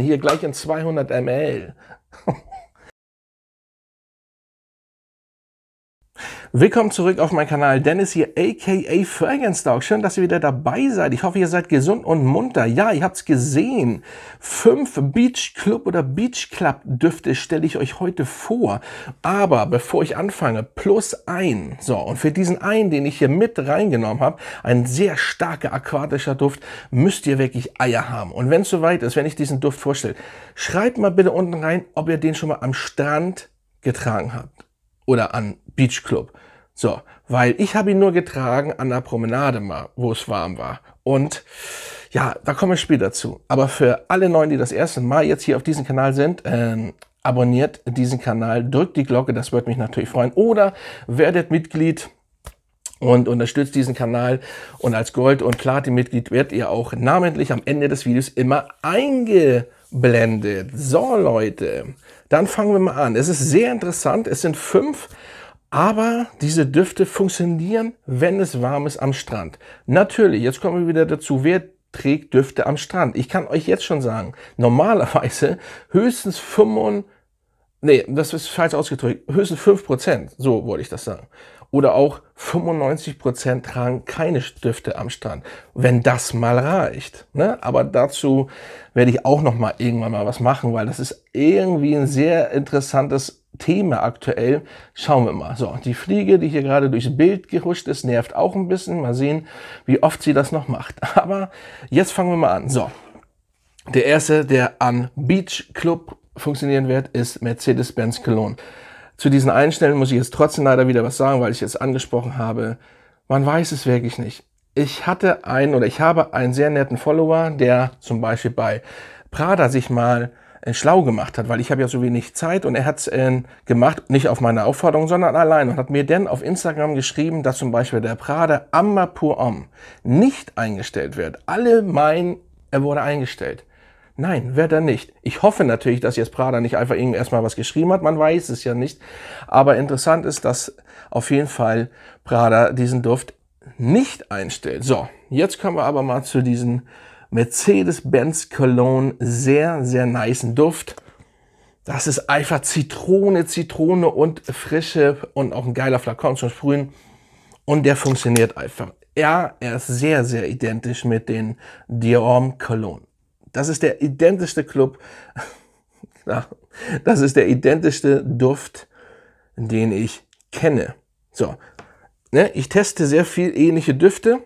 hier gleich in 200 ml. Willkommen zurück auf meinem Kanal. Dennis hier, aka Fergenstalk. Schön, dass ihr wieder dabei seid. Ich hoffe, ihr seid gesund und munter. Ja, ihr habt's gesehen. Fünf Beach Club oder Beach Club Düfte stelle ich euch heute vor. Aber bevor ich anfange, plus ein. So, und für diesen einen, den ich hier mit reingenommen habe, ein sehr starker aquatischer Duft, müsst ihr wirklich Eier haben. Und wenn es soweit ist, wenn ich diesen Duft vorstelle, schreibt mal bitte unten rein, ob ihr den schon mal am Strand getragen habt oder an Beachclub. So, weil ich habe ihn nur getragen an der Promenade mal, wo es warm war. Und ja, da komme ich später zu. Aber für alle Neuen, die das erste Mal jetzt hier auf diesem Kanal sind, ähm, abonniert diesen Kanal, drückt die Glocke, das würde mich natürlich freuen. Oder werdet Mitglied und unterstützt diesen Kanal. Und als Gold- und Platin-Mitglied werdet ihr auch namentlich am Ende des Videos immer eingeblendet. So, Leute. Dann fangen wir mal an. Es ist sehr interessant. Es sind fünf, aber diese Düfte funktionieren, wenn es warm ist am Strand. Natürlich, jetzt kommen wir wieder dazu. Wer trägt Düfte am Strand? Ich kann euch jetzt schon sagen, normalerweise höchstens 95 Nee, das ist falsch ausgedrückt. Höchstens 5%, so wollte ich das sagen. Oder auch 95% tragen keine Stifte am Strand, wenn das mal reicht. Ne? Aber dazu werde ich auch noch mal irgendwann mal was machen, weil das ist irgendwie ein sehr interessantes Thema aktuell. Schauen wir mal. So, die Fliege, die hier gerade durchs Bild gehuscht ist, nervt auch ein bisschen. Mal sehen, wie oft sie das noch macht. Aber jetzt fangen wir mal an. So, der erste, der an Beach Club funktionieren wird, ist Mercedes-Benz Cologne. Zu diesen Einstellen muss ich jetzt trotzdem leider wieder was sagen, weil ich es angesprochen habe. Man weiß es wirklich nicht. Ich hatte einen oder ich habe einen sehr netten Follower, der zum Beispiel bei Prada sich mal äh, schlau gemacht hat, weil ich habe ja so wenig Zeit und er hat es äh, gemacht, nicht auf meine Aufforderung, sondern allein und hat mir denn auf Instagram geschrieben, dass zum Beispiel der Prada Amma Pour Homme nicht eingestellt wird. Alle meinen, er wurde eingestellt. Nein, wird er nicht. Ich hoffe natürlich, dass jetzt Prada nicht einfach irgendwie erstmal was geschrieben hat. Man weiß es ja nicht. Aber interessant ist, dass auf jeden Fall Prada diesen Duft nicht einstellt. So, jetzt kommen wir aber mal zu diesem Mercedes-Benz Cologne. Sehr, sehr nice Duft. Das ist einfach Zitrone, Zitrone und frische und auch ein geiler Flakon zum Sprühen. Und der funktioniert einfach. Ja, er ist sehr, sehr identisch mit den Dior Cologne. Das ist der identischste Club. das ist der identischste Duft, den ich kenne. So, ne, ich teste sehr viel ähnliche Düfte.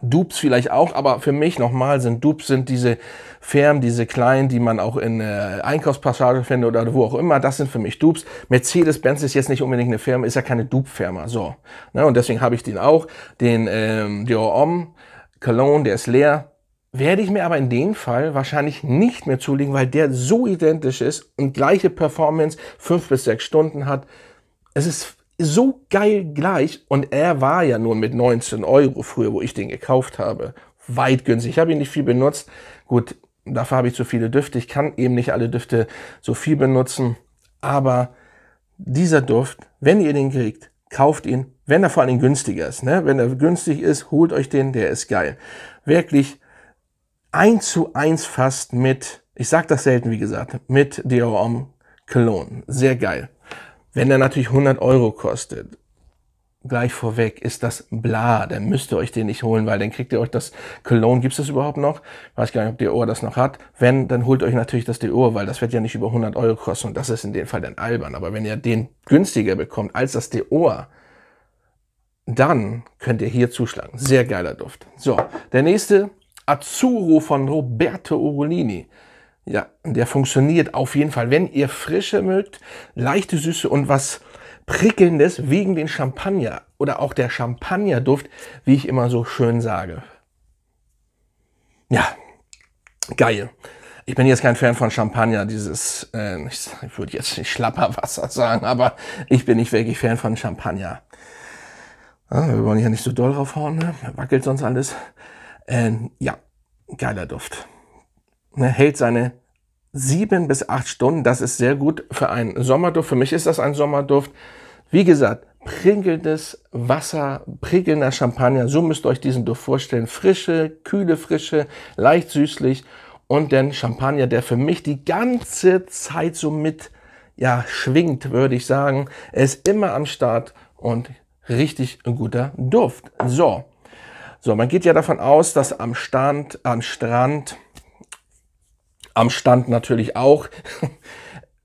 Dupes vielleicht auch, aber für mich nochmal sind Dupes sind diese Firmen, diese kleinen, die man auch in äh, Einkaufspassagen findet oder wo auch immer. Das sind für mich Dupes. Mercedes-Benz ist jetzt nicht unbedingt eine Firma, ist ja keine Dupe-Firma. So, ne, und deswegen habe ich den auch. Den ähm, Dior Homme Cologne, der ist leer werde ich mir aber in dem Fall wahrscheinlich nicht mehr zulegen, weil der so identisch ist und gleiche Performance fünf bis sechs Stunden hat. Es ist so geil gleich und er war ja nun mit 19 Euro früher, wo ich den gekauft habe. Weit günstig. Ich habe ihn nicht viel benutzt. Gut, dafür habe ich zu viele Düfte. Ich kann eben nicht alle Düfte so viel benutzen. Aber dieser Duft, wenn ihr den kriegt, kauft ihn, wenn er vor allem günstiger ist. Ne? Wenn er günstig ist, holt euch den, der ist geil. Wirklich eins zu eins fast mit, ich sag das selten, wie gesagt, mit Deorm Cologne. Sehr geil. Wenn der natürlich 100 Euro kostet, gleich vorweg, ist das bla, dann müsst ihr euch den nicht holen, weil dann kriegt ihr euch das Cologne, gibt's das überhaupt noch? Weiß gar nicht, ob Dior das noch hat. Wenn, dann holt euch natürlich das Dior, weil das wird ja nicht über 100 Euro kosten und das ist in dem Fall dann albern. Aber wenn ihr den günstiger bekommt als das Dior, dann könnt ihr hier zuschlagen. Sehr geiler Duft. So, der nächste Azzurro von Roberto Urolini. Ja, der funktioniert auf jeden Fall. Wenn ihr Frische mögt, leichte Süße und was Prickelndes wegen den Champagner oder auch der Champagnerduft, wie ich immer so schön sage. Ja, geil. Ich bin jetzt kein Fan von Champagner, dieses, äh, ich, ich würde jetzt nicht Schlapperwasser sagen, aber ich bin nicht wirklich Fan von Champagner. Ja, ah, wir wollen hier nicht so doll draufhauen, ne? wackelt sonst alles. Ähm, ja, geiler Duft. Ne, hält seine sieben bis acht Stunden. Das ist sehr gut für einen Sommerduft. Für mich ist das ein Sommerduft. Wie gesagt, prickelndes Wasser, prickelnder Champagner. So müsst ihr euch diesen Duft vorstellen. Frische, kühle Frische, leicht süßlich. Und dann Champagner, der für mich die ganze Zeit so mit ja, schwingt, würde ich sagen. Er ist immer am Start und richtig guter Duft. So, so, man geht ja davon aus, dass am Stand, am Strand, am Stand natürlich auch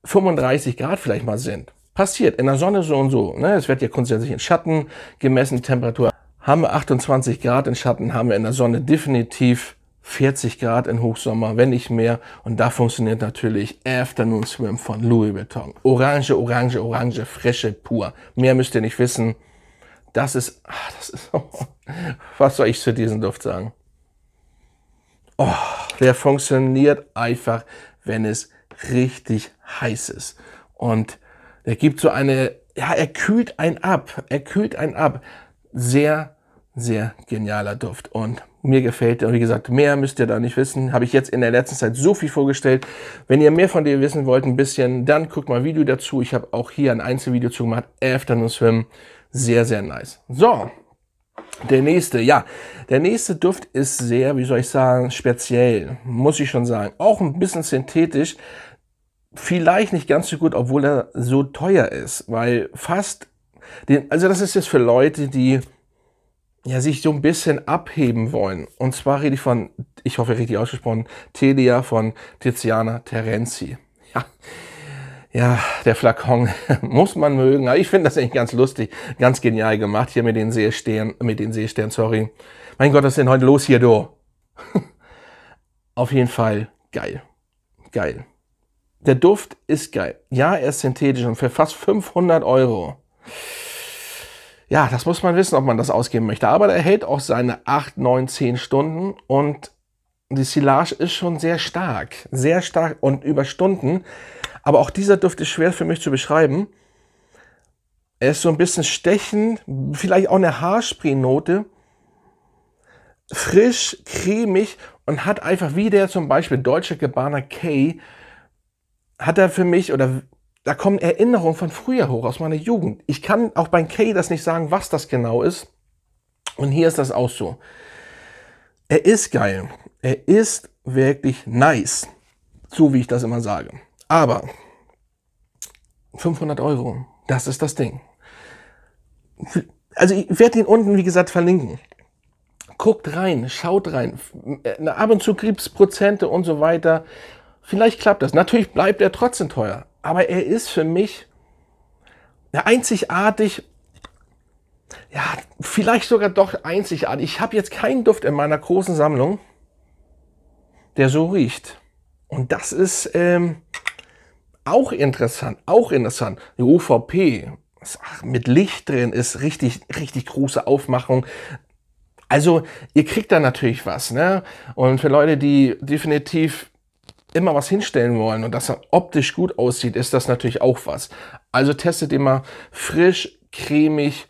35 Grad vielleicht mal sind. Passiert, in der Sonne so und so. Ne? Es wird ja grundsätzlich in Schatten gemessen, Temperatur. Haben wir 28 Grad in Schatten, haben wir in der Sonne definitiv 40 Grad in Hochsommer, wenn nicht mehr. Und da funktioniert natürlich Afternoon Swim von Louis Vuitton. Orange, orange, orange, frische, pur. Mehr müsst ihr nicht wissen. Das ist, ach, das ist, was soll ich zu diesem Duft sagen? Oh, der funktioniert einfach, wenn es richtig heiß ist. Und er gibt so eine, ja, er kühlt einen ab, er kühlt einen ab. Sehr, sehr genialer Duft und mir gefällt er. Wie gesagt, mehr müsst ihr da nicht wissen. Habe ich jetzt in der letzten Zeit so viel vorgestellt. Wenn ihr mehr von dir wissen wollt, ein bisschen, dann guckt mal Video dazu. Ich habe auch hier ein Einzelvideo zu gemacht, Afternoon Swim. Sehr, sehr nice. So, der nächste, ja, der nächste Duft ist sehr, wie soll ich sagen, speziell, muss ich schon sagen. Auch ein bisschen synthetisch, vielleicht nicht ganz so gut, obwohl er so teuer ist, weil fast, den, also das ist jetzt für Leute, die ja, sich so ein bisschen abheben wollen. Und zwar rede ich von, ich hoffe richtig ausgesprochen, Telia von Tiziana Terenzi. Ja, ja, der Flakon muss man mögen. Aber ich finde das eigentlich ganz lustig, ganz genial gemacht hier mit den Seestern, mit den Seestern, sorry. Mein Gott, was ist denn heute los hier, du? Auf jeden Fall geil. Geil. Der Duft ist geil. Ja, er ist synthetisch und für fast 500 Euro. Ja, das muss man wissen, ob man das ausgeben möchte. Aber der hält auch seine 8, 9, 10 Stunden und die Silage ist schon sehr stark, sehr stark und über Stunden. Aber auch dieser Duft ist schwer für mich zu beschreiben. Er ist so ein bisschen stechend, vielleicht auch eine Haarspray-Note. Frisch, cremig und hat einfach wie der zum Beispiel deutsche Gabbana K, hat er für mich oder da kommen Erinnerungen von früher hoch, aus meiner Jugend. Ich kann auch beim K das nicht sagen, was das genau ist. Und hier ist das auch so. Er ist geil. Er ist wirklich nice. So wie ich das immer sage. Aber 500 Euro, das ist das Ding. Also ich werde ihn unten, wie gesagt, verlinken. Guckt rein, schaut rein. Ab und zu gibt's Prozente und so weiter. Vielleicht klappt das. Natürlich bleibt er trotzdem teuer. Aber er ist für mich einzigartig. Ja, vielleicht sogar doch einzigartig. Ich habe jetzt keinen Duft in meiner großen Sammlung der so riecht. Und das ist ähm, auch interessant, auch interessant. Die UVP ist, ach, mit Licht drin ist richtig, richtig große Aufmachung. Also ihr kriegt da natürlich was, ne? Und für Leute, die definitiv immer was hinstellen wollen und das optisch gut aussieht, ist das natürlich auch was. Also testet immer frisch, cremig,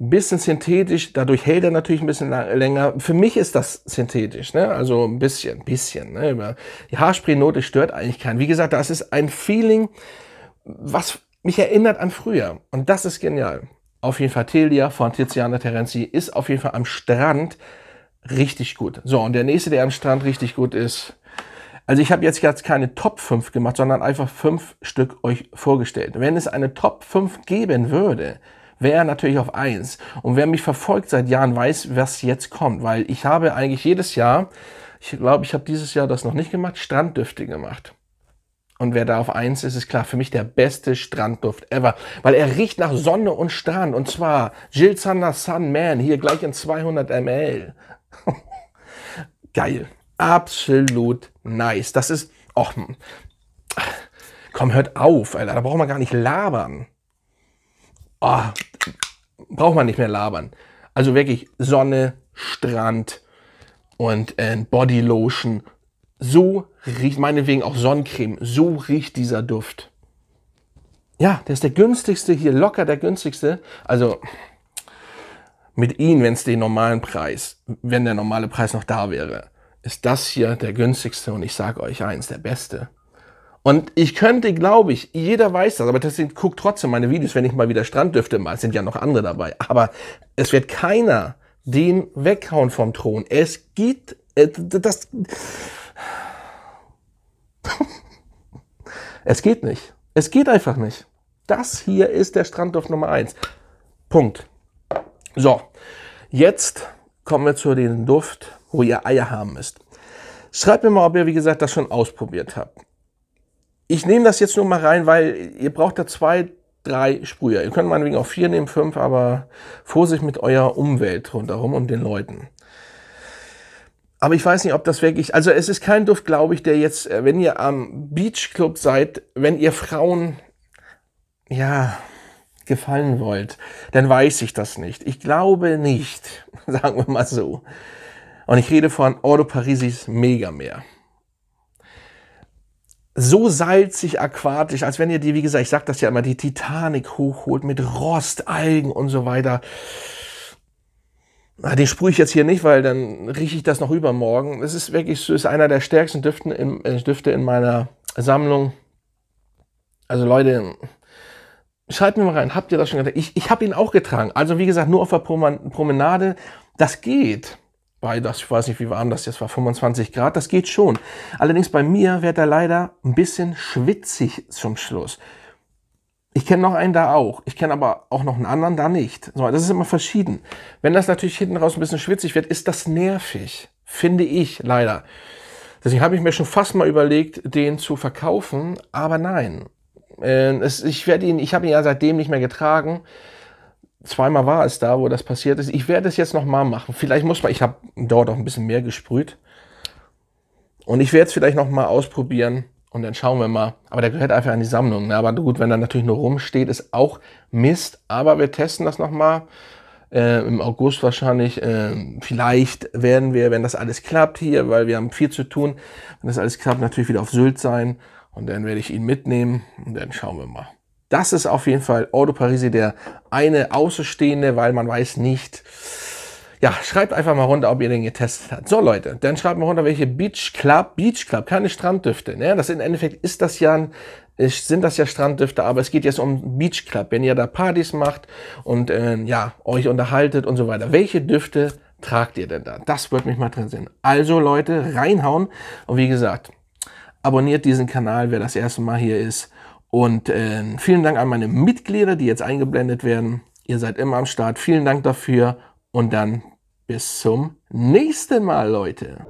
ein bisschen synthetisch, dadurch hält er natürlich ein bisschen länger. Für mich ist das synthetisch, ne? also ein bisschen, bisschen. Ne? Die Haarspray-Note stört eigentlich keinen. Wie gesagt, das ist ein Feeling, was mich erinnert an früher und das ist genial. Auf jeden Fall Telia von Tiziana Terenzi ist auf jeden Fall am Strand richtig gut. So, und der nächste, der am Strand richtig gut ist, also ich habe jetzt, keine Top 5 gemacht, sondern einfach 5 Stück euch vorgestellt. Wenn es eine Top 5 geben würde, wäre natürlich auf 1. Und wer mich verfolgt seit Jahren, weiß, was jetzt kommt, weil ich habe eigentlich jedes Jahr, ich glaube, ich habe dieses Jahr das noch nicht gemacht, Stranddüfte gemacht. Und wer da auf 1 ist, ist klar, für mich der beste Strandduft ever. Weil er riecht nach Sonne und Strand. Und zwar Jill Sander Sun Man, hier gleich in 200 ml. Geil. Absolut nice. Das ist, och, hm. komm, hört auf, Alter. Da braucht man gar nicht labern. Oh, braucht man nicht mehr labern. Also wirklich Sonne, Strand und äh, Body So riecht, meinetwegen auch Sonnencreme, so riecht dieser Duft. Ja, der ist der günstigste hier, locker der günstigste. Also mit Ihnen, wenn es den normalen Preis, wenn der normale Preis noch da wäre, ist das hier der günstigste und ich sage euch eins, der beste. Und ich könnte, glaube ich, jeder weiß das, aber deswegen guckt trotzdem meine Videos, wenn ich mal wieder Strand dürfte. Mal sind ja noch andere dabei. Aber es wird keiner den weghauen vom Thron. Es gibt äh, das. es geht nicht. Es geht einfach nicht. Das hier ist der Stranddorf Nummer eins. Punkt. So, jetzt kommen wir zu dem Duft, wo ihr Eier haben müsst. Schreibt mir mal, ob ihr, wie gesagt, das schon ausprobiert habt. Ich nehme das jetzt nur mal rein, weil ihr braucht da zwei, drei Sprüher. Ihr könnt meinetwegen auch vier nehmen, fünf, aber Vorsicht mit eurer Umwelt rundherum und den Leuten. Aber ich weiß nicht, ob das wirklich, also es ist kein Duft, glaube ich, der jetzt, äh, wenn ihr am Beach Club seid, wenn ihr Frauen, ja, gefallen wollt, dann weiß ich das nicht. Ich glaube nicht, sagen wir mal so. Und ich rede von Ordo Parisis Megameer so salzig aquatisch, als wenn ihr die, wie gesagt, ich sag das ja immer, die Titanic hochholt mit Rost, Algen und so weiter. Na, ah, den sprühe ich jetzt hier nicht, weil dann rieche ich das noch übermorgen. Es ist wirklich, es ist einer der stärksten Düften in, äh, Düfte in meiner Sammlung. Also Leute, schreibt mir mal rein, habt ihr das schon getragen? Ich, ich habe ihn auch getragen. Also wie gesagt, nur auf der Promenade. Das geht bei, das, ich weiß nicht, wie warm das jetzt war, 25 Grad, das geht schon. Allerdings bei mir wird er leider ein bisschen schwitzig zum Schluss. Ich kenne noch einen da auch. Ich kenne aber auch noch einen anderen da nicht. So, das ist immer verschieden. Wenn das natürlich hinten raus ein bisschen schwitzig wird, ist das nervig. Finde ich leider. Deswegen habe ich mir schon fast mal überlegt, den zu verkaufen, aber nein. Ähm, ich werde ihn, ich habe ihn ja seitdem nicht mehr getragen zweimal war es da, wo das passiert ist. Ich werde es jetzt nochmal machen. Vielleicht muss man, ich habe dort auch ein bisschen mehr gesprüht. Und ich werde es vielleicht nochmal ausprobieren und dann schauen wir mal. Aber der gehört einfach an die Sammlung. Ne? Aber gut, wenn er natürlich nur rumsteht, ist auch Mist. Aber wir testen das nochmal. Äh, Im August wahrscheinlich. Äh, vielleicht werden wir, wenn das alles klappt hier, weil wir haben viel zu tun, wenn das alles klappt, natürlich wieder auf Sylt sein. Und dann werde ich ihn mitnehmen und dann schauen wir mal. Das ist auf jeden Fall Auto Parisi der eine Außenstehende, weil man weiß nicht. Ja, schreibt einfach mal runter, ob ihr den getestet habt. So Leute, dann schreibt mal runter, welche Beach Club, Beach Club, keine Stranddüfte. Ne? Das im Endeffekt ist das ja ein sind das ja Stranddüfte, aber es geht jetzt um Beach Club, wenn ihr da Partys macht und äh, ja, euch unterhaltet und so weiter. Welche Düfte tragt ihr denn da? Das wird mich mal drin sehen. Also Leute, reinhauen und wie gesagt, abonniert diesen Kanal, wer das erste Mal hier ist. Und äh, vielen Dank an meine Mitglieder, die jetzt eingeblendet werden. Ihr seid immer am Start. Vielen Dank dafür und dann bis zum nächsten Mal, Leute.